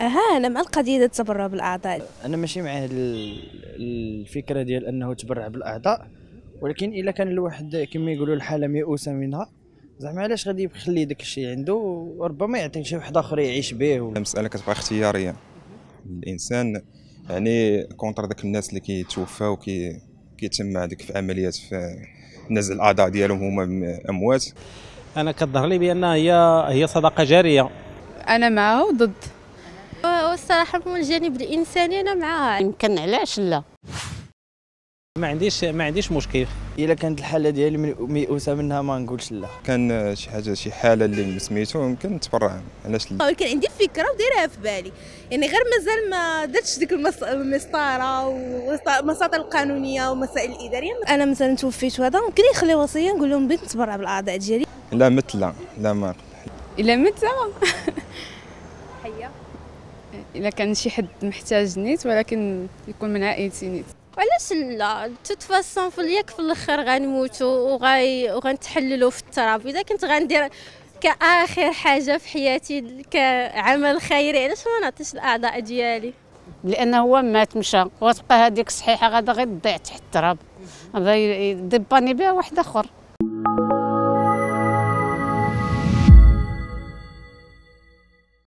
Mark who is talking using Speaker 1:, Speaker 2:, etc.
Speaker 1: ها مع القضيه ديال التبرع بالأعضاء
Speaker 2: أنا ماشي مع هذه الفكرة ديال أنه تبرع بالأعضاء ولكن إلا كان الواحد كما يقولوا الحالة ميؤوسة منها زعما علاش غادي يخلي داك الشيء عنده وربما يعطي شي واحد آخر يعيش به
Speaker 3: المسألة كتبقى اختيارية الإنسان يعني كونتر داك الناس اللي كيتوفاو كي كيتم هذيك في عمليات في نزع الأعضاء ديالهم هما أموات أنا كظهر لي بان هي هي صدقة
Speaker 2: جارية
Speaker 4: أنا معه ضد الصراحه من الجانب الانساني انا معاها يمكن علاش لا
Speaker 2: ما عنديش ما عنديش مشكل الا كانت الحاله ديالي ميؤوسه منها ما نقولش لا كان شي حاجه شي حاله اللي سميتو يمكن
Speaker 3: نتبرع علاش لا
Speaker 1: ولكن عندي فكره ودايرها في بالي يعني غير مازال ما درتش ديك المسطره والمساطر القانونيه والمسائل الاداريه انا مثلا توفيت وهذا ممكن يخلي وصيه نقول لهم بنت تبرع بالاعضاء ديالي
Speaker 3: لا مت لا لا ما
Speaker 1: الا مت
Speaker 4: حيه الا كان شي حد محتاج نيت ولكن يكون من عائلتي نيت علاش لا تتفاصم في ياك في الاخر غنموتوا وغاي وغنتحللوا في التراب اذا كنت غندير كاخر حاجه في حياتي كعمل خيري علاش ما نعطيش الاعضاء ديالي لانه هو مات مشى وتبقى هذيك صحيحه غادا غير تضيع تحت التراب غادي يدباني بها واحد اخر